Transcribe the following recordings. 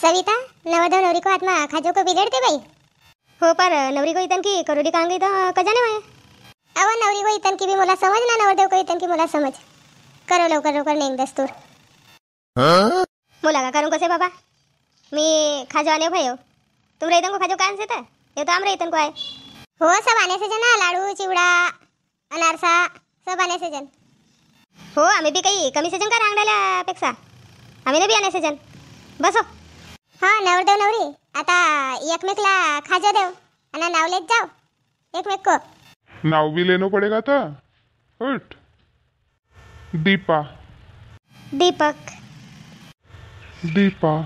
सविता नवधव नवरी को आत्मा खाजो को बिगड़ते भाई हो पर नवरी को इतन की करोडी कांग तो कजाने जाणे माय अव नवरी को इतन की भी मला समज ना नवरदेव को इतन की मोला समज करो लवकर लवकर नेम दस्तूर मुला का करू कसे बाबा मी खाजो आने भयो तुम इतन को खाजो कान से त ये तो आमरे इतन को आहे हो सब आने से जना लाडू चिवडा अनारसा सब आने से जन हो आम्ही भी काही कमी सेजन का रांगडाल्यापेक्षा आम्ही ना बी से सेजन बसो हा नवरदेव नवरी आता एकमेकला खाजा देव आणि नाव लेत जाओ एकमेक को नाव भी लेना पड़ेगा आता हट दीपा दीपक दीपा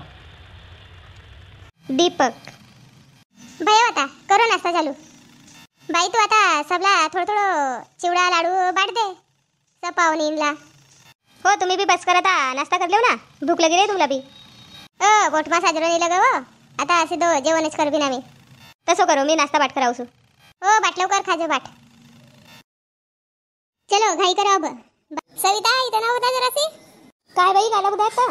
दीपक भैया आता करो नाश्ता चालू बाई तू आता सबला थोडं थोडं चिवडा लाडू बाट दे सब पाहुणींला हो तुम्ही बी बस करा आता नाश्ता कर लेऊ ना भूक लगी रे तुला बी अ गोठमा साजरं नेलं गं आता असे दो जेवणच बिना मी तसं करू मी नाश्ता बाट करावसू हो बाट लवकर खाज बाट चलो घाई करा अब सविता इथे ना होता जरासी काय बाई गाला बघा आता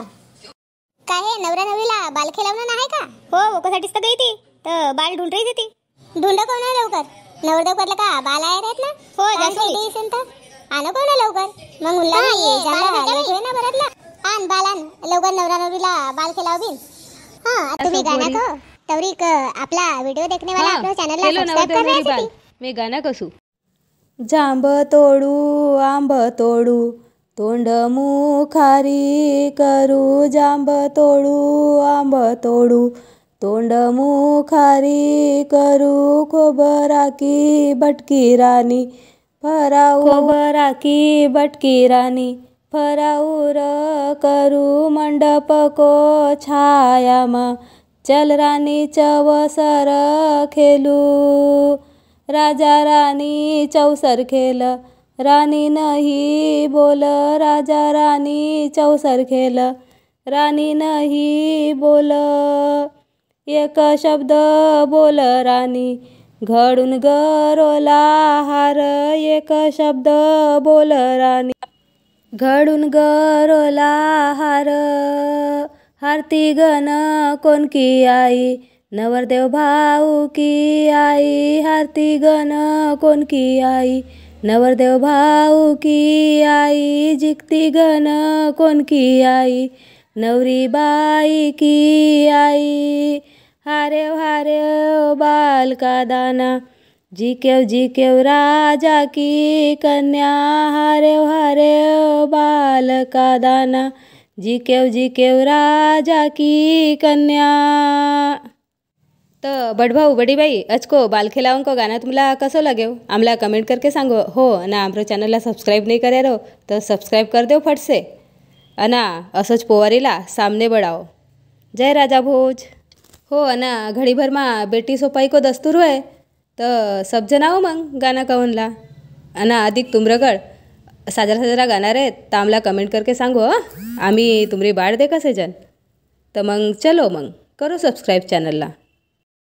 काय नवरा नवरीला बाल खेळवणं नाही का हो ओकासाठीच तर गई ती तर बाल ढूंढ रही ती कोण आहे लवकर नवरदेव करलं का बाल आहे रेत ना हो जास्त कोण आहे लवकर मग मुला ना बरोबर नवरा नवरीला बाल केला होईल हा तुम्ही गाना तो तवरी आपला व्हिडिओ देखने वाला आपला चॅनलला सबस्क्राइब कर रहे मी गाना कसू जांब तोडू आंब तोडू तोंड मुखारी करू जांब तोडू आंब तोडू तोंड मुखारी करू खोबराकी बटकी राणी फराऊ खोबराकी बटकी राणी फराऊर करू मंडप को छायामा चल रानी चवसर खेलू राजा राणी चौसर खेल रानी नाही बोल राजा राणी चौसर खेल राणी नाही बोल एक शब्द बोल राणी घडून गरोला हार एक शब्द बोल राणी घडून गरोला हार हारती गण की आई नवरदेव भाऊ की आई हारती गण कोणकी आई नवरदेव भाऊ की आई जिकती गण की आई नवरी बाई की आई हारे हारे बालका दाना जी केव जी केव राजा की कन्या हरे हरे बाल का दाना जी केव जी केव राजा की कन्या तो तर बडभाऊ बडीबाई अचको बालखेलावंक गाणं तुम्हाला कसो लागेव आम्हाला कमेंट करके सांगो हो ना आमच्या चॅनलला सबस्क्राईब नाही करे रो तो सब्सक्राइब कर देव फटसे अना असच पोवारीला सामने बढाओ जय राजा भोज हो अना घडीभरमा बेटी सोपाई को दस्तूर है तर सबजं आहो मग गाणं कवनला आणि अधिक तुम्रगड साजरा साजरा गाणार आहेत तर आम्हाला कमेंट करके सांगू हां आम्ही तुमरी बाळ दे कसे जन तर मग चलो मग करो सबस्क्राईब चॅनलला